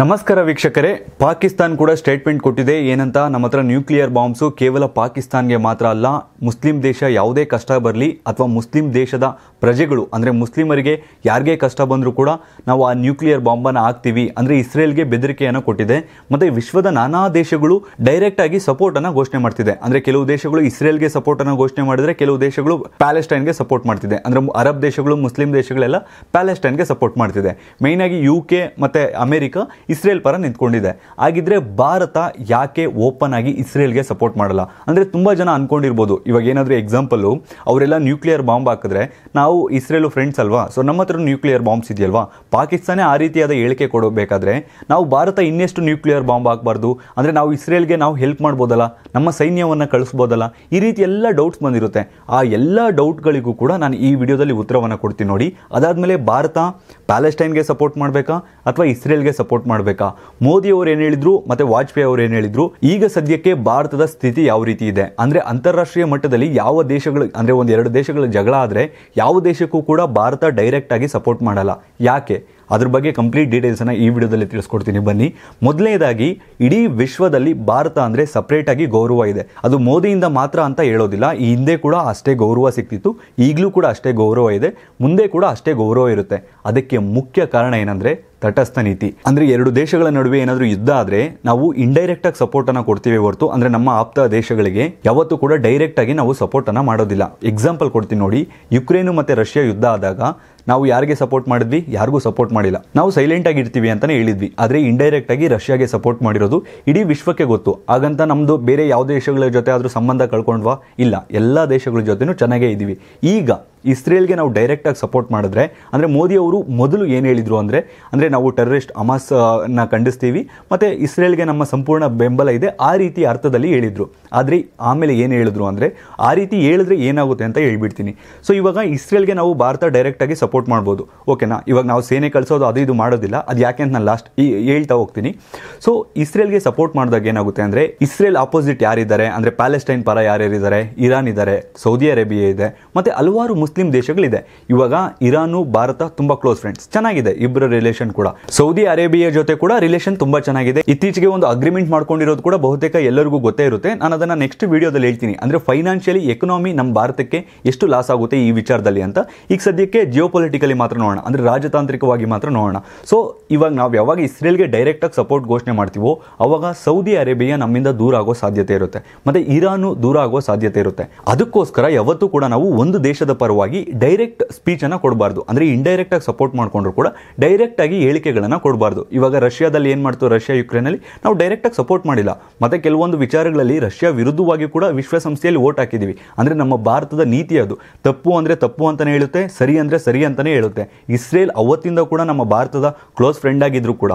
ನಮಸ್ಕಾರ ವೀಕ್ಷಕರೇ ಪಾಕಿಸ್ತಾನ್ ಕೂಡ ಸ್ಟೇಟ್ಮೆಂಟ್ ಕೊಟ್ಟಿದೆ ಏನಂತ ನಮ್ಮ ಹತ್ರ ನ್ಯೂಕ್ಲಿಯರ್ ಬಾಂಬ್ಸು ಕೇವಲ ಪಾಕಿಸ್ತಾನ್ಗೆ ಮಾತ್ರ ಅಲ್ಲ ಮುಸ್ಲಿಂ ದೇಶ ಯಾವುದೇ ಕಷ್ಟ ಬರಲಿ ಅಥವಾ ಮುಸ್ಲಿಂ ದೇಶದ ಪ್ರಜೆಗಳು ಅಂದರೆ ಮುಸ್ಲಿಮರಿಗೆ ಯಾರಿಗೆ ಕಷ್ಟ ಬಂದರೂ ಕೂಡ ನಾವು ಆ ನ್ಯೂಕ್ಲಿಯರ್ ಬಾಂಬನ್ನು ಹಾಕ್ತೀವಿ ಅಂದರೆ ಇಸ್ರೇಲ್ಗೆ ಬೆದರಿಕೆಯನ್ನು ಕೊಟ್ಟಿದೆ ಮತ್ತು ವಿಶ್ವದ ನಾನಾ ದೇಶಗಳು ಡೈರೆಕ್ಟಾಗಿ ಸಪೋರ್ಟನ್ನು ಘೋಷಣೆ ಮಾಡ್ತಿದೆ ಅಂದರೆ ಕೆಲವು ದೇಶಗಳು ಇಸ್ರೇಲ್ಗೆ ಸಪೋರ್ಟನ್ನು ಘೋಷಣೆ ಮಾಡಿದರೆ ಕೆಲವು ದೇಶಗಳು ಪ್ಯಾಲೆಸ್ಟೈನ್ಗೆ ಸಪೋರ್ಟ್ ಮಾಡ್ತಿದೆ ಅಂದರೆ ಅರಬ್ ದೇಶಗಳು ಮುಸ್ಲಿಂ ದೇಶಗಳೆಲ್ಲ ಪ್ಯಾಲೆಸ್ಟೈನ್ಗೆ ಸಪೋರ್ಟ್ ಮಾಡ್ತಿದೆ ಆಗಿ ಯು ಕೆ ಮತ್ತು ಅಮೆರಿಕ ಇಸ್ರೇಲ್ ಪರ ನಿಂತ್ಕೊಂಡಿದೆ ಹಾಗಿದ್ರೆ ಭಾರತ ಯಾಕೆ ಓಪನ್ ಆಗಿ ಇಸ್ರೇಲ್ಗೆ ಸಪೋರ್ಟ್ ಮಾಡಲ್ಲ ಅಂದರೆ ತುಂಬ ಜನ ಅಂದ್ಕೊಂಡಿರ್ಬೋದು ಇವಾಗ ಏನಾದರೂ ಎಕ್ಸಾಂಪಲ್ಲು ಅವರೆಲ್ಲ ನ್ಯೂಕ್ಲಿಯರ್ ಬಾಂಬ್ ಹಾಕಿದ್ರೆ ನಾವು ನಾವು ಇಸ್ರೇಲು ಫ್ರೆಂಡ್ಸ್ ಅಲ್ವಾ ಸೊ ನಮ್ಮ ಹತ್ರ ನ್ಯೂಕ್ಲಿಯರ್ ಬಾಂಬ್ಸ್ ಇದೆಯಲ್ವಾ ಪಾಕಿಸ್ತಾನೇ ಆ ರೀತಿಯಾದ ಹೇಳಿಕೆ ಕೊಡಬೇಕಾದ್ರೆ ನಾವು ಭಾರತ ಇನ್ನೆಷ್ಟು ನ್ಯೂಕ್ಲಿಯರ್ ಬಾಂಬ್ ಹಾಕಬಾರ್ದು ಅಂದರೆ ನಾವು ಇಸ್ರೇಲ್ಗೆ ನಾವು ಹೆಲ್ಪ್ ಮಾಡ್ಬೋದಲ್ಲ ನಮ್ಮ ಸೈನ್ಯವನ್ನು ಕಳಿಸ್ಬೋದಲ್ಲ ಈ ರೀತಿ ಎಲ್ಲ ಡೌಟ್ಸ್ ಬಂದಿರುತ್ತೆ ಆ ಎಲ್ಲ ಡೌಟ್ಗಳಿಗೂ ಕೂಡ ನಾನು ಈ ವಿಡಿಯೋದಲ್ಲಿ ಉತ್ತರವನ್ನು ಕೊಡ್ತೀನಿ ನೋಡಿ ಅದಾದಮೇಲೆ ಭಾರತ ಪ್ಯಾಲೆಸ್ಟೈನ್ಗೆ ಸಪೋರ್ಟ್ ಮಾಡಬೇಕಾ ಅಥವಾ ಇಸ್ರೇಲ್ಗೆ ಸಪೋರ್ಟ್ ಮಾಡಬೇಕಾ ಮೋದಿ ಅವರು ಏನು ಹೇಳಿದ್ರು ಮತ್ತು ವಾಜಪೇಯಿ ಅವರು ಏನು ಹೇಳಿದ್ರು ಈಗ ಸದ್ಯಕ್ಕೆ ಭಾರತದ ಸ್ಥಿತಿ ಯಾವ ರೀತಿ ಇದೆ ಅಂದರೆ ಅಂತಾರಾಷ್ಟ್ರೀಯ ಮಟ್ಟದಲ್ಲಿ ಯಾವ ದೇಶಗಳು ಅಂದರೆ ಒಂದು ಎರಡು ದೇಶಗಳ ಜಗಳ ಆದರೆ ಯಾವ ಯಾವ ದೇಶಕ್ಕೂ ಕೂಡ ಭಾರತ ಡೈರೆಕ್ಟ್ ಆಗಿ ಸಪೋರ್ಟ್ ಮಾಡಲ್ಲ ಯಾಕೆ ಅದ್ರ ಬಗ್ಗೆ ಕಂಪ್ಲೀಟ್ ಡೀಟೇಲ್ಸನ್ನು ಈ ವಿಡಿಯೋದಲ್ಲಿ ತಿಳಿಸ್ಕೊಡ್ತೀನಿ ಬನ್ನಿ ಮೊದಲನೇದಾಗಿ ಇಡೀ ವಿಶ್ವದಲ್ಲಿ ಭಾರತ ಅಂದರೆ ಸಪ್ರೇಟಾಗಿ ಗೌರವ ಇದೆ ಅದು ಮೋದಿಯಿಂದ ಮಾತ್ರ ಅಂತ ಹೇಳೋದಿಲ್ಲ ಈ ಹಿಂದೆ ಕೂಡ ಅಷ್ಟೇ ಗೌರವ ಸಿಕ್ತಿತ್ತು ಈಗಲೂ ಕೂಡ ಅಷ್ಟೇ ಗೌರವ ಇದೆ ಮುಂದೆ ಕೂಡ ಅಷ್ಟೇ ಗೌರವ ಇರುತ್ತೆ ಅದಕ್ಕೆ ಮುಖ್ಯ ಕಾರಣ ಏನಂದರೆ ತಟಸ್ಥ ನೀತಿ ಅಂದರೆ ಎರಡು ದೇಶಗಳ ನಡುವೆ ಏನಾದರೂ ಯುದ್ಧ ಆದರೆ ನಾವು ಇಂಡೈರೆಕ್ಟ್ ಆಗಿ ಸಪೋರ್ಟ್ ಅನ್ನು ಕೊಡ್ತೀವಿ ಹೊರತು ಅಂದರೆ ನಮ್ಮ ಆಪ್ತ ದೇಶಗಳಿಗೆ ಯಾವತ್ತೂ ಕೂಡ ಡೈರೆಕ್ಟ್ ಆಗಿ ನಾವು ಸಪೋರ್ಟ್ ಅನ್ನು ಮಾಡೋದಿಲ್ಲ ಎಕ್ಸಾಂಪಲ್ ಕೊಡ್ತೀನಿ ನೋಡಿ ಯುಕ್ರೇನು ಮತ್ತು ರಷ್ಯಾ ಯುದ್ಧ ಆದಾಗ ನಾವು ಯಾರಿಗೆ ಸಪೋರ್ಟ್ ಮಾಡಿದ್ವಿ ಯಾರಿಗೂ ಸಪೋರ್ಟ್ ಮಾಡಿಲ್ಲ ನಾವು ಸೈಲೆಂಟ್ ಆಗಿ ಇರ್ತೀವಿ ಅಂತಾನೆ ಹೇಳಿದ್ವಿ ಆದರೆ ಇಂಡೈರೆಕ್ಟ್ ಆಗಿ ರಷ್ಯಾಗೆ ಸಪೋರ್ಟ್ ಮಾಡಿರೋದು ಇಡೀ ವಿಶ್ವಕ್ಕೆ ಗೊತ್ತು ಹಾಗಂತ ನಮ್ಮದು ಬೇರೆ ಯಾವ ದೇಶಗಳ ಜೊತೆ ಆದ್ರೂ ಸಂಬಂಧ ಕಳ್ಕೊಂಡ್ವಾ ಇಲ್ಲ ಎಲ್ಲ ದೇಶಗಳ ಜೊತೆನೂ ಚೆನ್ನಾಗೇ ಇದ್ದೀವಿ ಈಗ ಇಸ್ರೇಲ್ಗೆ ನಾವು ಡೈರೆಕ್ಟಾಗಿ ಸಪೋರ್ಟ್ ಮಾಡಿದ್ರೆ ಅಂದರೆ ಮೋದಿ ಅವರು ಮೊದಲು ಏನು ಹೇಳಿದರು ಅಂದರೆ ಅಂದರೆ ನಾವು ಟೆರರಿಸ್ಟ್ ಅಮಾಸನ್ನ ಖಂಡಿಸ್ತೀವಿ ಮತ್ತೆ ಇಸ್ರೇಲ್ಗೆ ನಮ್ಮ ಸಂಪೂರ್ಣ ಬೆಂಬಲ ಇದೆ ಆ ರೀತಿ ಅರ್ಥದಲ್ಲಿ ಹೇಳಿದರು ಆದರೆ ಆಮೇಲೆ ಏನು ಹೇಳಿದ್ರು ಅಂದರೆ ಆ ರೀತಿ ಹೇಳಿದ್ರೆ ಏನಾಗುತ್ತೆ ಅಂತ ಹೇಳ್ಬಿಡ್ತೀನಿ ಸೊ ಇವಾಗ ಇಸ್ರೇಲ್ಗೆ ನಾವು ಭಾರತ ಡೈರೆಕ್ಟಾಗಿ ಸಪೋರ್ಟ್ ಮಾಡ್ಬೋದು ಓಕೆನಾ ಇವಾಗ ನಾವು ಸೇನೆ ಕಳಿಸೋದು ಅದು ಇದು ಮಾಡೋದಿಲ್ಲ ಅದು ಯಾಕೆ ಅಂತ ನಾನು ಲಾಸ್ಟ್ ಹೇಳ್ತಾ ಹೋಗ್ತೀನಿ ಸೊ ಇಸ್ರೇಲ್ಗೆ ಸಪೋರ್ಟ್ ಮಾಡಿದಾಗ ಏನಾಗುತ್ತೆ ಅಂದರೆ ಇಸ್ರೇಲ್ ಆಪೋಸಿಟ್ ಯಾರಿದ್ದಾರೆ ಅಂದರೆ ಪ್ಯಾಲೆಸ್ಟೈನ್ ಪರ ಯಾರ್ಯಾರಿದ್ದಾರೆ ಇರಾನ್ ಇದ್ದಾರೆ ಸೌದಿ ಅರೇಬಿಯಾ ಇದೆ ಮತ್ತೆ ಹಲವಾರು ಮುಸ್ಲಿಂ ದೇಶಗಳಿದೆ ಇವಾಗ ಇರಾನು ಭಾರತ ತುಂಬಾ ಕ್ಲೋಸ್ ಫ್ರೆಂಡ್ಸ್ ಚೆನ್ನಾಗಿದೆ ಇಬ್ಬರ ರಿಲೇಷನ್ ಕೂಡ ಸೌದಿ ಅರೇಬಿಯಾ ಜೊತೆ ಕೂಡ ರಿಲೇಷನ್ ತುಂಬಾ ಚೆನ್ನಾಗಿದೆ ಇತ್ತೀಚೆಗೆ ಒಂದು ಅಗ್ರಿಮೆಂಟ್ ಮಾಡ್ಕೊಂಡಿರೋದು ಕೂಡ ಬಹುತೇಕ ಎಲ್ಲರಿಗೂ ಗೊತ್ತೇ ಇರುತ್ತೆ ನಾನು ಅದನ್ನ ನೆಕ್ಸ್ಟ್ ವಿಡಿಯೋದಲ್ಲಿ ಹೇಳ್ತೀನಿ ಅಂದ್ರೆ ಫೈನಾನ್ಷಿಯಲಿ ಎಕನಾಮಿ ನಮ್ಮ ಭಾರತಕ್ಕೆ ಎಷ್ಟು ಲಾಸ್ ಆಗುತ್ತೆ ಈ ವಿಚಾರದಲ್ಲಿ ಅಂತ ಈಗ ಸದ್ಯಕ್ಕೆ ಜಿಯೋ ಪೊಲಿಟಿಕಲಿ ಮಾತ್ರ ನೋಡೋಣ ಅಂದ್ರೆ ರಾಜತಾಂತ್ರಿಕವಾಗಿ ಮಾತ್ರ ನೋಡೋಣ ಸೊ ಇವಾಗ ನಾವು ಯಾವಾಗ ಇಸ್ರೇಲ್ಗೆ ಡೈರೆಕ್ಟ್ ಆಗಿ ಸಪೋರ್ಟ್ ಘೋಷಣೆ ಮಾಡ್ತೀವೋ ಅವಾಗ ಸೌದಿ ಅರೇಬಿಯಾ ನಮ್ಮಿಂದ ದೂರ ಆಗೋ ಸಾಧ್ಯತೆ ಇರುತ್ತೆ ಮತ್ತೆ ಇರಾನು ದೂರ ಆಗೋ ಸಾಧ್ಯತೆ ಇರುತ್ತೆ ಅದಕ್ಕೋಸ್ಕರ ಯಾವತ್ತೂ ಕೂಡ ನಾವು ಒಂದು ದೇಶದ ಪರವಾಗಿ ಪರವಾಗಿ ಡೈರೆಕ್ಟ್ ಸ್ಪೀಚನ್ನು ಕೊಡಬಾರ್ದು ಅಂದರೆ ಆಗಿ ಸಪೋರ್ಟ್ ಮಾಡಿಕೊಂಡ್ರು ಕೂಡ ಡೈರೆಕ್ಟ್ ಆಗಿ ಹೇಳಿಕೆಗಳನ್ನು ಕೊಡಬಾರ್ದು ಇವಾಗ ರಷ್ಯಾದಲ್ಲಿ ಏನು ಮಾಡ್ತು ರಷ್ಯಾ ಯುಕ್ರೇನಲ್ಲಿ ನಾವು ಆಗಿ ಸಪೋರ್ಟ್ ಮಾಡಿಲ್ಲ ಮತ್ತೆ ಕೆಲವೊಂದು ವಿಚಾರಗಳಲ್ಲಿ ರಷ್ಯಾ ವಿರುದ್ಧವಾಗಿ ಕೂಡ ವಿಶ್ವಸಂಸ್ಥೆಯಲ್ಲಿ ಓಟ್ ಹಾಕಿದ್ದೀವಿ ಅಂದರೆ ನಮ್ಮ ಭಾರತದ ನೀತಿ ಅದು ತಪ್ಪು ಅಂದರೆ ತಪ್ಪು ಅಂತಲೇ ಹೇಳುತ್ತೆ ಸರಿ ಅಂದರೆ ಸರಿ ಅಂತಲೇ ಹೇಳುತ್ತೆ ಇಸ್ರೇಲ್ ಅವತ್ತಿಂದ ಕೂಡ ನಮ್ಮ ಭಾರತದ ಕ್ಲೋಸ್ ಫ್ರೆಂಡ್ ಆಗಿದ್ರು ಕೂಡ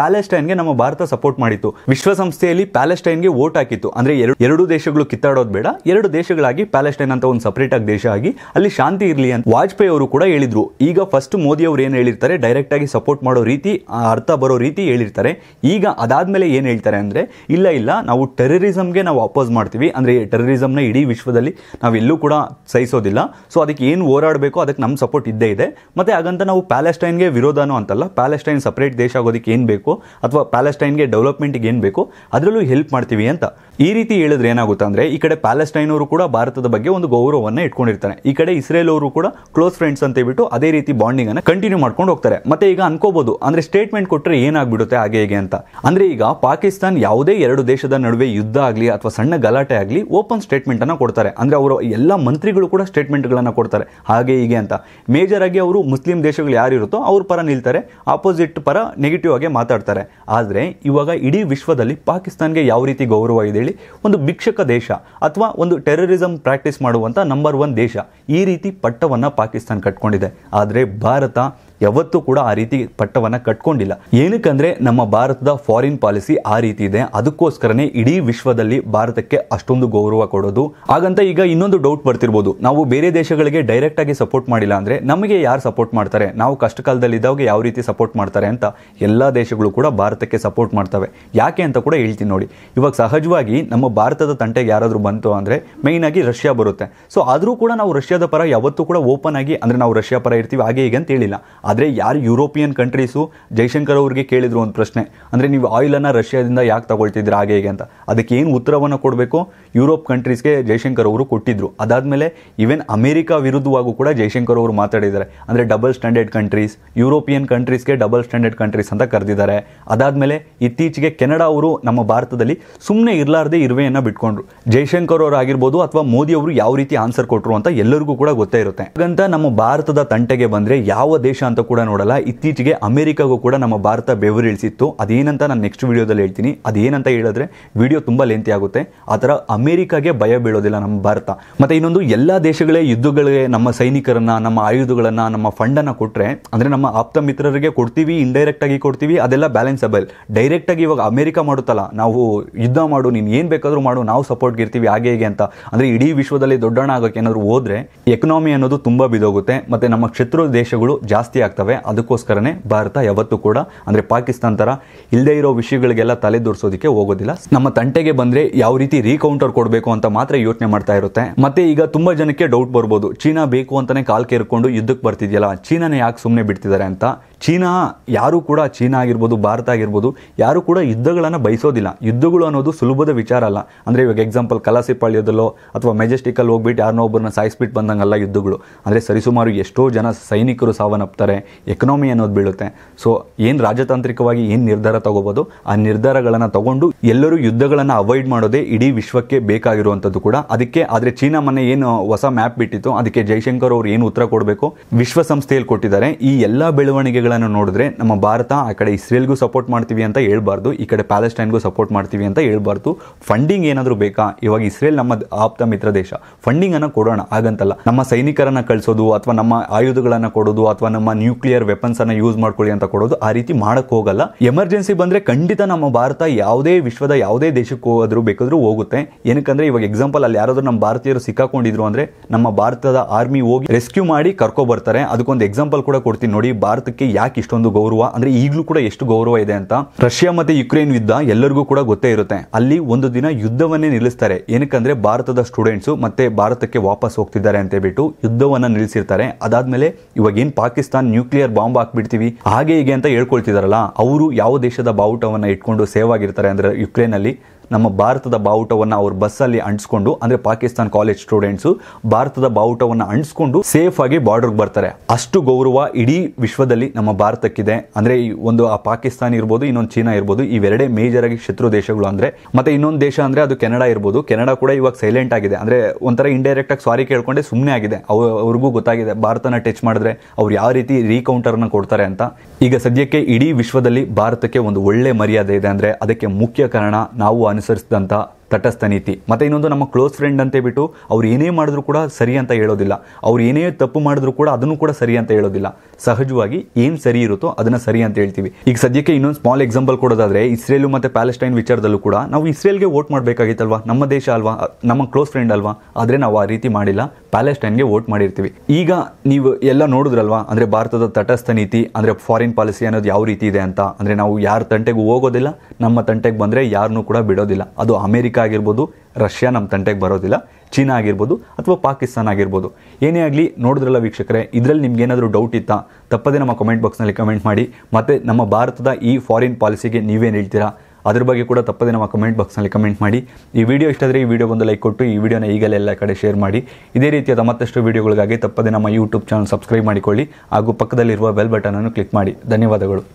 ಪ್ಯಾಲೆಸ್ಟೈನ್ಗೆ ನಮ್ಮ ಭಾರತ ಸಪೋರ್ಟ್ ಮಾಡಿತ್ತು ವಿಶ್ವಸಂಸ್ಥೆಯಲ್ಲಿ ಪ್ಯಾಲೆಸ್ಟೈನ್ಗೆ ಓಟ್ ಹಾಕಿತ್ತು ಅಂದರೆ ಎರಡು ಎರಡು ದೇಶಗಳು ಕಿತ್ತಾಡೋದು ಬೇಡ ಎರಡು ದೇಶಗಳಾಗಿ ಪ್ಯಾಲೆಸ್ಟೈನ್ ಅಂತ ಒಂದು ಆಗಿ ದೇಶ ಆಗಿ ಅಲ್ಲಿ ಶಾಂತಿ ಇರಲಿ ಅಂತ ವಾಜಪೇಯಿ ಅವರು ಕೂಡ ಹೇಳಿದ್ರು ಈಗ ಫಸ್ಟ್ ಮೋದಿ ಅವರು ಏನು ಹೇಳಿರ್ತಾರೆ ಡೈರೆಕ್ಟ್ ಆಗಿ ಸಪೋರ್ಟ್ ಮಾಡೋ ರೀತಿ ಅರ್ಥ ಬರೋ ರೀತಿ ಹೇಳಿರ್ತಾರೆ ಈಗ ಅದಾದ್ಮೇಲೆ ಏನು ಹೇಳ್ತಾರೆ ಅಂದರೆ ಇಲ್ಲ ಇಲ್ಲ ನಾವು ಟೆರರಿಸಮ್ಗೆ ನಾವು ಅಪೋಸ್ ಮಾಡ್ತೀವಿ ಅಂದರೆ ಟೆರರಿಸಮ್ನ ಇಡೀ ವಿಶ್ವದಲ್ಲಿ ನಾವು ಎಲ್ಲೂ ಕೂಡ ಸಹಿಸೋದಿಲ್ಲ ಸೊ ಅದಕ್ಕೆ ಏನು ಹೋರಾಡಬೇಕು ಅದಕ್ಕೆ ನಮ್ಮ ಸಪೋರ್ಟ್ ಇದ್ದೇ ಇದೆ ಮತ್ತು ಹಾಗಂತ ನಾವು ಪ್ಯಾಲೆಸ್ಟೈನ್ಗೆ ವಿರೋಧನೂ ಅಂತಲ್ಲ ಪ್ಯಾಲೆಸ್ಟೈನ್ ಸಪ್ರೇಟ್ ದೇಶ ಆಗೋದಕ್ಕೆ ಏನು ಬೇಕು ಅಥವಾ ಪ್ಯಾಲೆಸ್ಟೈನ್ಗೆ ಡೆವಲಪ್ಮೆಂಟ್ಗೆ ಏನು ಬೇಕು ಅದರಲ್ಲೂ ಹೆಲ್ಪ್ ಮಾಡ್ತೀವಿ ಅಂತ ಈ ರೀತಿ ಹೇಳಿದ್ರೆ ಏನಾಗುತ್ತೆ ಅಂದರೆ ಈ ಕಡೆ ಪ್ಯಾಲೆಸ್ಟೈನ್ ಅವರು ಕೂಡ ಭಾರತದ ಬಗ್ಗೆ ಒಂದು ಗೌರವವನ್ನು ಇಟ್ಕೊಂಡಿರ್ತಾರೆ ಈ ಕಡೆ ಇಸ್ರೇಲ್ ಅವರು ಕೂಡ ಕ್ಲೋಸ್ ಫ್ರೆಂಡ್ಸ್ ಅಂತ ಹೇಳ್ಬಿಟ್ಟು ಅದೇ ರೀತಿ ಬಾಂಡಿಂಗ್ ಅನ್ನ ಕಂಟಿನ್ಯೂ ಮಾಡ್ಕೊಂಡು ಹೋಗ್ತಾರೆ ಮತ್ತೆ ಈಗ ಅನ್ಕೋಬಹುದು ಅಂದ್ರೆ ಸ್ಟೇಟ್ಮೆಂಟ್ ಕೊಟ್ಟರೆ ಏನಾಗ್ಬಿಡುತ್ತೆ ಹಾಗೆ ಹೇಗೆ ಅಂತ ಅಂದ್ರೆ ಈಗ ಪಾಕಿಸ್ತಾನ್ ಯಾವುದೇ ಎರಡು ದೇಶದ ನಡುವೆ ಯುದ್ಧ ಆಗಲಿ ಅಥವಾ ಸಣ್ಣ ಗಲಾಟೆ ಆಗಲಿ ಓಪನ್ ಸ್ಟೇಟ್ಮೆಂಟ್ ಅನ್ನ ಕೊಡ್ತಾರೆ ಅಂದ್ರೆ ಅವರ ಎಲ್ಲ ಮಂತ್ರಿಗಳು ಕೂಡ ಸ್ಟೇಟ್ಮೆಂಟ್ ಗಳನ್ನ ಕೊಡ್ತಾರೆ ಹಾಗೆ ಹೀಗೆ ಅಂತ ಮೇಜರ್ ಆಗಿ ಅವರು ಮುಸ್ಲಿಂ ದೇಶಗಳು ಯಾರಿರುತ್ತೋ ಅವ್ರ ಪರ ನಿಲ್ತಾರೆ ಆಪೋಸಿಟ್ ಪರ ನೆಗೆಟಿವ್ ಆಗಿ ಮಾತಾಡ್ತಾರೆ ಆದ್ರೆ ಇವಾಗ ಇಡೀ ವಿಶ್ವದಲ್ಲಿ ಪಾಕಿಸ್ತಾನ್ಗೆ ಯಾವ ರೀತಿ ಗೌರವ ಇದೆ ಹೇಳಿ ಒಂದು ಭಿಕ್ಷಕ ದೇಶ ಅಥವಾ ಒಂದು ಟೆರರಿಸಂ ಪ್ರಾಕ್ಟೀಸ್ ಮಾಡುವಂತ ನಂಬರ್ ಒನ್ ದೇಶ ಈ ರೀತಿ ರೀತಿ ಪಟ್ಟವನ್ನು ಪಾಕಿಸ್ತಾನ ಕಟ್ಕೊಂಡಿದೆ ಆದರೆ ಭಾರತ ಯಾವತ್ತೂ ಕೂಡ ಆ ರೀತಿ ಪಟ್ಟವನ್ನ ಕಟ್ಕೊಂಡಿಲ್ಲ ಏನಕ್ಕಂದ್ರೆ ನಮ್ಮ ಭಾರತದ ಫಾರಿನ್ ಪಾಲಿಸಿ ಆ ರೀತಿ ಇದೆ ಅದಕ್ಕೋಸ್ಕರನೇ ಇಡೀ ವಿಶ್ವದಲ್ಲಿ ಭಾರತಕ್ಕೆ ಅಷ್ಟೊಂದು ಗೌರವ ಕೊಡೋದು ಹಾಗಂತ ಈಗ ಇನ್ನೊಂದು ಡೌಟ್ ಬರ್ತಿರ್ಬೋದು ನಾವು ಬೇರೆ ದೇಶಗಳಿಗೆ ಡೈರೆಕ್ಟ್ ಆಗಿ ಸಪೋರ್ಟ್ ಮಾಡಿಲ್ಲ ಅಂದ್ರೆ ನಮಗೆ ಯಾರು ಸಪೋರ್ಟ್ ಮಾಡ್ತಾರೆ ನಾವು ಕಷ್ಟ ಕಾಲದಲ್ಲಿ ಯಾವ ರೀತಿ ಸಪೋರ್ಟ್ ಮಾಡ್ತಾರೆ ಅಂತ ಎಲ್ಲಾ ದೇಶಗಳು ಕೂಡ ಭಾರತಕ್ಕೆ ಸಪೋರ್ಟ್ ಮಾಡ್ತವೆ ಯಾಕೆ ಅಂತ ಕೂಡ ಹೇಳ್ತೀನಿ ನೋಡಿ ಇವಾಗ ಸಹಜವಾಗಿ ನಮ್ಮ ಭಾರತದ ತಂಟೆಗೆ ಯಾರಾದರೂ ಬಂತು ಅಂದ್ರೆ ಮೈನ್ ಆಗಿ ರಷ್ಯಾ ಬರುತ್ತೆ ಸೊ ಆದರೂ ಕೂಡ ನಾವು ರಷ್ಯಾದ ಪರ ಯಾವತ್ತೂ ಕೂಡ ಓಪನ್ ಆಗಿ ಅಂದ್ರೆ ನಾವು ರಷ್ಯಾ ಪರ ಇರ್ತೀವಿ ಹಾಗೆ ಹೀಗೆ ಅಂತ ಹೇಳಿಲ್ಲ ಆದರೆ ಯಾರು ಯುರೋಪಿಯನ್ ಕಂಟ್ರೀಸು ಜೈಶಂಕರ್ ಅವರಿಗೆ ಕೇಳಿದ್ರು ಒಂದು ಪ್ರಶ್ನೆ ಅಂದರೆ ನೀವು ಆಯಿಲನ್ನು ರಷ್ಯಾದಿಂದ ಯಾಕೆ ತಗೊಳ್ತಿದ್ರೆ ಹಾಗೆ ಹೇಗೆ ಅಂತ ಅದಕ್ಕೆ ಏನು ಉತ್ತರವನ್ನು ಕೊಡಬೇಕು ಯುರೋಪ್ ಕಂಟ್ರೀಸ್ಗೆ ಜೈಶಂಕರ್ ಅವರು ಕೊಟ್ಟಿದ್ರು ಅದಾದಮೇಲೆ ಈವನ್ ಅಮೆರಿಕ ವಿರುದ್ಧವಾಗೂ ಕೂಡ ಜೈಶಂಕರ್ ಅವರು ಮಾತಾಡಿದ್ದಾರೆ ಅಂದರೆ ಡಬಲ್ ಸ್ಟ್ಯಾಂಡರ್ಡ್ ಕಂಟ್ರೀಸ್ ಯುರೋಪಿಯನ್ ಕಂಟ್ರೀಸ್ಗೆ ಡಬಲ್ ಸ್ಟ್ಯಾಂಡರ್ಡ್ ಕಂಟ್ರೀಸ್ ಅಂತ ಕರೆದಿದ್ದಾರೆ ಅದಾದಮೇಲೆ ಇತ್ತೀಚೆಗೆ ಕೆನಡಾ ಅವರು ನಮ್ಮ ಭಾರತದಲ್ಲಿ ಸುಮ್ಮನೆ ಇರಲಾರದೆ ಇರುವೆಯನ್ನು ಬಿಟ್ಕೊಂಡ್ರು ಜೈಶಂಕರ್ ಅವರು ಆಗಿರ್ಬೋದು ಅಥವಾ ಮೋದಿ ಅವರು ಯಾವ ರೀತಿ ಆನ್ಸರ್ ಕೊಟ್ಟರು ಅಂತ ಎಲ್ಲರಿಗೂ ಕೂಡ ಗೊತ್ತೇ ಇರುತ್ತೆ ಹಾಗಂತ ನಮ್ಮ ಭಾರತದ ತಂಟೆಗೆ ಬಂದರೆ ಯಾವ ದೇಶ ಅಂತ ಕೂಡ ನೋಡಲ್ಲ ಇತ್ತೀಚೆಗೆ ಅಮೆರಿಕಾಗೂ ಕೂಡ ನಮ್ಮ ಭಾರತ ಇಳಿಸಿತ್ತು ಅದೇನಂತ ನಾನು ನೆಕ್ಸ್ಟ್ ವಿಡಿಯೋದಲ್ಲಿ ಹೇಳ್ತೀನಿ ಅದೇನಂತ ಹೇಳಿದ್ರೆ ವಿಡಿಯೋ ತುಂಬ ಲೆಂತಿ ಆಗುತ್ತೆ ಆ ಥರ ಅಮೆರಿಕಾಗೆ ಭಯ ಬೀಳೋದಿಲ್ಲ ನಮ್ಮ ಭಾರತ ಮತ್ತು ಇನ್ನೊಂದು ಎಲ್ಲ ದೇಶಗಳೇ ಯುದ್ಧಗಳಿಗೆ ನಮ್ಮ ಸೈನಿಕರನ್ನು ನಮ್ಮ ಆಯುಧಗಳನ್ನು ನಮ್ಮ ಫಂಡನ್ನು ಕೊಟ್ಟರೆ ಅಂದರೆ ನಮ್ಮ ಆಪ್ತ ಮಿತ್ರರಿಗೆ ಕೊಡ್ತೀವಿ ಇಂಡೈರೆಕ್ಟಾಗಿ ಕೊಡ್ತೀವಿ ಅದೆಲ್ಲ ಬ್ಯಾಲೆನ್ಸಬಲ್ ಡೈರೆಕ್ಟಾಗಿ ಇವಾಗ ಅಮೆರಿಕ ಮಾಡುತ್ತಲ್ಲ ನಾವು ಯುದ್ಧ ಮಾಡು ನೀನು ಏನು ಬೇಕಾದರೂ ಮಾಡು ನಾವು ಸಪೋರ್ಟ್ಗೆ ಇರ್ತೀವಿ ಹಾಗೆ ಹೇಗೆ ಅಂತ ಅಂದರೆ ಇಡೀ ವಿಶ್ವದಲ್ಲಿ ದೊಡ್ಡಣ್ಣ ಆಗೋಕೆ ಏನಾದರೂ ಹೋದರೆ ಎಕನಾಮಿ ಅನ್ನೋದು ತುಂಬ ಬಿದೋಗುತ್ತೆ ಮತ್ತು ನಮ್ಮ ಶತ್ರು ದೇಶಗಳು ಜಾಸ್ತಿ ಆಗ್ತವೆ ಅದಕ್ಕೋಸ್ಕರನೇ ಭಾರತ ಯಾವತ್ತೂ ಕೂಡ ಅಂದರೆ ಪಾಕಿಸ್ತಾನ ಥರ ಇಲ್ಲದೇ ಇರೋ ವಿಷಯಗಳಿಗೆಲ್ಲ ತಲೆದೋರಿಸೋದಕ್ಕೆ ಹೋಗೋದಿಲ್ಲ ನಮ್ಮ ತಂಟೆಗೆ ಬಂದರೆ ಯಾವ ರೀತಿ ರೀಕೌಂಟರ್ ಕೊಡಬೇಕು ಅಂತ ಮಾತ್ರ ಯೋಚನೆ ಮಾಡ್ತಾ ಇರುತ್ತೆ ಮತ್ತೆ ಈಗ ತುಂಬ ಜನಕ್ಕೆ ಡೌಟ್ ಬರ್ಬೋದು ಚೀನಾ ಬೇಕು ಅಂತಲೇ ಕಾಲ್ ಕೇರ್ಕೊಂಡು ಯುದ್ಧಕ್ಕೆ ಬರ್ತಿದೆಯಲ್ಲ ಚೀನಾನೇ ಯಾಕೆ ಸುಮ್ಮನೆ ಬಿಡ್ತಿದ್ದಾರೆ ಅಂತ ಚೀನಾ ಯಾರು ಕೂಡ ಚೀನಾ ಆಗಿರ್ಬೋದು ಭಾರತ ಆಗಿರ್ಬೋದು ಯಾರು ಕೂಡ ಯುದ್ಧಗಳನ್ನು ಬಯಸೋದಿಲ್ಲ ಯುದ್ಧಗಳು ಅನ್ನೋದು ಸುಲಭದ ವಿಚಾರ ಅಲ್ಲ ಅಂದರೆ ಇವಾಗ ಎಕ್ಸಾಂಪಲ್ ಕಲಾಸಿಪಾಳ್ಯದಲ್ಲೋ ಅಥವಾ ಮೆಜೆಸ್ಟಿಕಲ್ಲಿ ಹೋಗ್ಬಿಟ್ಟು ಯಾರನ್ನೋ ಒಬ್ಬರನ್ನ ಸಾಯಿಸ್ಬಿಟ್ಟು ಬಂದಂಗಲ್ಲ ಯುದ್ಧಗಳು ಅಂದರೆ ಸರಿಸುಮಾರು ಎಷ್ಟೋ ಜನ ಸೈನಿಕರು ಸಾವನ್ನಪ್ತಾರೆ ಎಕನಾಮಿ ಅನ್ನೋದು ಬೀಳುತ್ತೆ ಸೊ ಏನು ರಾಜತಾಂತ್ರಿಕವಾಗಿ ಏನು ನಿರ್ಧಾರ ತಗೋಬೋದು ಆ ನಿರ್ಧಾರಗಳನ್ನು ತಗೊಂಡು ಎಲ್ಲರೂ ಯುದ್ಧಗಳನ್ನು ಅವಾಯ್ಡ್ ಮಾಡೋದೇ ಇಡೀ ವಿಶ್ವಕ್ಕೆ ಬೇಕಾಗಿರುವಂಥದ್ದು ಕೂಡ ಅದಕ್ಕೆ ಆದರೆ ಚೀನಾ ಮನೆ ಏನು ಹೊಸ ಮ್ಯಾಪ್ ಬಿಟ್ಟಿತ್ತು ಅದಕ್ಕೆ ಜೈಶಂಕರ್ ಅವರು ಏನು ಉತ್ತರ ಕೊಡಬೇಕು ವಿಶ್ವಸಂಸ್ಥೆಯಲ್ಲಿ ಕೊಟ್ಟಿದ್ದಾರೆ ಈ ಎಲ್ಲ ಬೆಳವಣಿಗೆಗಳನ್ನು ನೋಡಿದ್ರೆ ನಮ್ಮ ಭಾರತ ಆ ಕಡೆ ಇಸ್ರೇಲ್ಗೂ ಸಪೋರ್ಟ್ ಮಾಡ್ತೀವಿ ಅಂತ ಹೇಳ್ಬಾರ್ದು ಈ ಕಡೆ ಪ್ಯಾಲೆಸ್ಟೈನ್ಗೂ ಸಪೋರ್ಟ್ ಮಾಡ್ತೀವಿ ಅಂತ ಹೇಳ್ಬಾರ್ದು ಫಂಡಿಂಗ್ ಏನಾದರೂ ಬೇಕಾ ಇವಾಗ ಇಸ್ರೇಲ್ ನಮ್ಮ ಆಪ್ತ ಮಿತ್ರ ದೇಶ ಫಂಡಿಂಗ್ ಅನ್ನು ಕೊಡೋಣ ಹಾಗಂತಲ್ಲ ನಮ್ಮ ಸೈನಿಕರನ್ನ ಕಳಿಸೋದು ಅಥವಾ ನಮ್ಮ ಆಯುಧಗಳನ್ನು ಕೊಡೋದು ಅಥವಾ ನಮ್ಮ ನ್ಯೂಕ್ಲಿಯರ್ ವೆಪನ್ಸ್ ಅನ್ನ ಯೂಸ್ ಮಾಡ್ಕೊಳ್ಳಿ ಅಂತ ಕೊಡೋದು ಆ ರೀತಿ ಮಾಡಕ್ಕೆ ಹೋಗಲ್ಲ ಎಮರ್ಜೆನ್ಸಿ ಬಂದ್ರೆ ಖಂಡಿತ ನಮ್ಮ ಭಾರತ ಯಾವುದೇ ವಿಶ್ವದ ಯಾವುದೇ ದೇಶಕ್ಕೆ ಆದ್ರೂ ಬೇಕಾದ್ರೂ ಹೋಗುತ್ತೆ ಏನಕ್ಕಂದ್ರೆ ಇವಾಗ ಎಕ್ಸಾಂಪಲ್ ಅಲ್ಲಿ ಯಾರಾದ್ರೂ ನಮ್ಮ ಭಾರತೀಯರು ಸಿಕ್ಕಾಕೊಂಡಿದ್ರು ಅಂದ್ರೆ ನಮ್ಮ ಭಾರತದ ಆರ್ಮಿ ಹೋಗಿ ರೆಸ್ಕ್ಯೂ ಮಾಡಿ ಕರ್ಕೊ ಬರ್ತಾರೆ ಅದಕ್ಕೊಂದು ಎಕ್ಸಾಂಪಲ್ ಕೂಡ ಕೊಡ್ತೀನಿ ನೋಡಿ ಭಾರತಕ್ಕೆ ಯಾಕೆ ಇಷ್ಟೊಂದು ಗೌರವ ಅಂದ್ರೆ ಈಗಲೂ ಕೂಡ ಎಷ್ಟು ಗೌರವ ಇದೆ ಅಂತ ರಷ್ಯಾ ಮತ್ತೆ ಯುಕ್ರೇನ್ ಯುದ್ಧ ಎಲ್ಲರಿಗೂ ಕೂಡ ಗೊತ್ತೇ ಇರುತ್ತೆ ಅಲ್ಲಿ ಒಂದು ದಿನ ಯುದ್ಧವನ್ನೇ ನಿಲ್ಲಿಸ್ತಾರೆ ಏನಕ್ಕಂದ್ರೆ ಭಾರತದ ಸ್ಟೂಡೆಂಟ್ಸ್ ಮತ್ತೆ ಭಾರತಕ್ಕೆ ವಾಪಸ್ ಹೋಗ್ತಿದ್ದಾರೆ ಅಂತ ಹೇಳ್ಬಿಟ್ಟು ಯುದ್ಧವನ್ನ ನಿಲ್ಲಿಸಿರ್ತಾರೆ ಅದಾದ್ಮೇಲೆ ಇವಾಗ ಏನ್ ಪಾಕಿಸ್ತಾನ್ ನ್ಯೂಕ್ಲಿಯರ್ ಬಾಂಬ್ ಹಾಕ್ಬಿಡ್ತೀವಿ ಹಾಗೆ ಹೀಗೆ ಅಂತ ಹೇಳ್ಕೊಳ್ತಿದಾರಲ್ಲ ಅವರು ಯಾವ ದೇಶದ ಬಾವುಟವನ್ನು ಇಟ್ಕೊಂಡು ಸೇವ್ ಆಗಿರ್ತಾರೆ ಅಂದರೆ ಯುಕ್ರೇನಲ್ಲಿ ನಮ್ಮ ಭಾರತದ ಬಾವುಟವನ್ನು ಅವ್ರ ಬಸ್ಸಲ್ಲಿ ಅಂಟಿಸ್ಕೊಂಡು ಅಂದರೆ ಪಾಕಿಸ್ತಾನ್ ಕಾಲೇಜ್ ಸ್ಟೂಡೆಂಟ್ಸು ಭಾರತದ ಬಾವುಟವನ್ನು ಅಂಟಿಸ್ಕೊಂಡು ಸೇಫ್ ಆಗಿ ಬಾರ್ಡರ್ಗೆ ಬರ್ತಾರೆ ಅಷ್ಟು ಗೌರವ ಇಡೀ ವಿಶ್ವದಲ್ಲಿ ನಮ್ಮ ಭಾರತಕ್ಕಿದೆ ಅಂದರೆ ಒಂದು ಆ ಪಾಕಿಸ್ತಾನ ಇರ್ಬೋದು ಇನ್ನೊಂದು ಚೀನಾ ಇರ್ಬೋದು ಇವೆರಡೇ ಮೇಜರ್ ಆಗಿ ಶತ್ರು ದೇಶಗಳು ಅಂದರೆ ಮತ್ತೆ ಇನ್ನೊಂದು ದೇಶ ಅಂದರೆ ಅದು ಕೆನಡಾ ಇರ್ಬೋದು ಕೆನಡಾ ಕೂಡ ಇವಾಗ ಸೈಲೆಂಟ್ ಆಗಿದೆ ಅಂದರೆ ಒಂಥರ ಇಂಡೈರೆಕ್ಟ್ ಆಗಿ ಸಾರಿ ಕೇಳ್ಕೊಂಡೆ ಸುಮ್ಮನೆ ಆಗಿದೆ ಅವ್ರಿಗೂ ಗೊತ್ತಾಗಿದೆ ಭಾರತನ ಟಚ್ ಮಾಡಿದ್ರೆ ಅವ್ರು ಯಾವ ರೀತಿ ರೀಕೌಂಟರ್ನ ಕೊಡ್ತಾರೆ ಅಂತ ಈಗ ಸದ್ಯಕ್ಕೆ ಇಡೀ ವಿಶ್ವದಲ್ಲಿ ಭಾರತಕ್ಕೆ ಒಂದು ಒಳ್ಳೆ ಮರ್ಯಾದೆ ಇದೆ ಅಂದರೆ ಅದಕ್ಕೆ ಮುಖ್ಯ ಕಾರಣ ನಾವು ಅನುಸರಿಸಿದಂಥ ತಟಸ್ಥ ನೀತಿ ಮತ್ತೆ ಇನ್ನೊಂದು ನಮ್ಮ ಕ್ಲೋಸ್ ಫ್ರೆಂಡ್ ಅಂತ ಬಿಟ್ಟು ಅವ್ರು ಏನೇ ಮಾಡಿದ್ರು ಕೂಡ ಸರಿ ಅಂತ ಹೇಳೋದಿಲ್ಲ ಅವ್ರು ಏನೇ ತಪ್ಪು ಮಾಡಿದ್ರು ಕೂಡ ಅದನ್ನು ಕೂಡ ಸರಿ ಅಂತ ಹೇಳೋದಿಲ್ಲ ಸಹಜವಾಗಿ ಏನು ಸರಿ ಇರುತ್ತೋ ಅದನ್ನ ಸರಿ ಅಂತ ಹೇಳ್ತೀವಿ ಈಗ ಸದ್ಯಕ್ಕೆ ಇನ್ನೊಂದು ಸ್ಮಾಲ್ ಎಕ್ಸಾಂಪಲ್ ಕೊಡೋದಾದ್ರೆ ಇಸ್ರೇಲ್ ಮತ್ತೆ ಪ್ಯಾಲೆಸ್ಟೈನ್ ವಿಚಾರದಲ್ಲೂ ಕೂಡ ನಾವು ಇಸ್ರೇಲ್ಗೆ ವೋಟ್ ಮಾಡಬೇಕಾಗಿತ್ತಲ್ವಾ ನಮ್ಮ ದೇಶ ಅಲ್ವಾ ನಮ್ಮ ಕ್ಲೋಸ್ ಫ್ರೆಂಡ್ ಅಲ್ವಾ ಆದ್ರೆ ನಾವು ಆ ರೀತಿ ಮಾಡಿಲ್ಲ ಪ್ಯಾಲೆಸ್ಟೈನ್ಗೆ ವೋಟ್ ಮಾಡಿರ್ತೀವಿ ಈಗ ನೀವು ಎಲ್ಲ ನೋಡಿದ್ರಲ್ವಾ ಅಂದ್ರೆ ಭಾರತದ ತಟಸ್ಥ ನೀತಿ ಅಂದ್ರೆ ಫಾರಿನ್ ಪಾಲಿಸಿ ಅನ್ನೋದು ಯಾವ ರೀತಿ ಇದೆ ಅಂತ ಅಂದ್ರೆ ನಾವು ಯಾರ ತಂಟೆಗೂ ಹೋಗೋದಿಲ್ಲ ನಮ್ಮ ತಂಟೆಗೆ ಬಂದ್ರೆ ಯಾರನ್ನೂ ಕೂಡ ಬಿಡೋದಿಲ್ಲ ಅದು ಅಮೆರಿಕ ಆಗಿರ್ಬೋದು ರಷ್ಯಾ ನಮ್ಮ ತಂಟೆಗೆ ಬರೋದಿಲ್ಲ ಚೀನಾ ಆಗಿರ್ಬೋದು ಅಥವಾ ಪಾಕಿಸ್ತಾನ ಆಗಿರ್ಬೋದು ಏನೇ ಆಗಲಿ ನೋಡಿದ್ರಲ್ಲ ವೀಕ್ಷಕರೇ ಇದರಲ್ಲಿ ನಿಮ್ಗೆ ಏನಾದರೂ ಡೌಟ್ ಇತ್ತಾ ತಪ್ಪದೇ ನಮ್ಮ ಕಮೆಂಟ್ ಬಾಕ್ಸ್ನಲ್ಲಿ ಕಮೆಂಟ್ ಮಾಡಿ ಮತ್ತು ನಮ್ಮ ಭಾರತದ ಈ ಫಾರಿನ್ ಪಾಲಿಸಿಗೆ ನೀವೇನು ಹೇಳ್ತೀರಾ ಅದ್ರ ಬಗ್ಗೆ ಕೂಡ ತಪ್ಪದೇ ನಮ್ಮ ಕಮೆಂಟ್ ಬಾಕ್ಸ್ನಲ್ಲಿ ಕಮೆಂಟ್ ಮಾಡಿ ಈ ವಿಡಿಯೋ ಇಷ್ಟ ಈ ಈ ಬಂದು ಲೈಕ್ ಕೊಟ್ಟು ಈ ವಿಡಿಯೋನ ಈಗಲೇ ಎಲ್ಲ ಕಡೆ ಶೇರ್ ಮಾಡಿ ಇದೇ ರೀತಿಯಾದ ಮತ್ತಷ್ಟು ವಿಡಿಯೋಗಳಿಗಾಗಿ ತಪ್ಪದೇ ನಮ್ಮ ಯೂಟ್ಯೂಬ್ ಚಾನಲ್ ಸಬ್ಸ್ಕ್ರೈಬ್ ಮಾಡಿಕೊಳ್ಳಿ ಹಾಗೂ ಪಕ್ಕದಲ್ಲಿರುವ ಬೆಲ್ ಬಟನನ್ನು ಕ್ಲಿಕ್ ಮಾಡಿ ಧನ್ಯವಾದಗಳು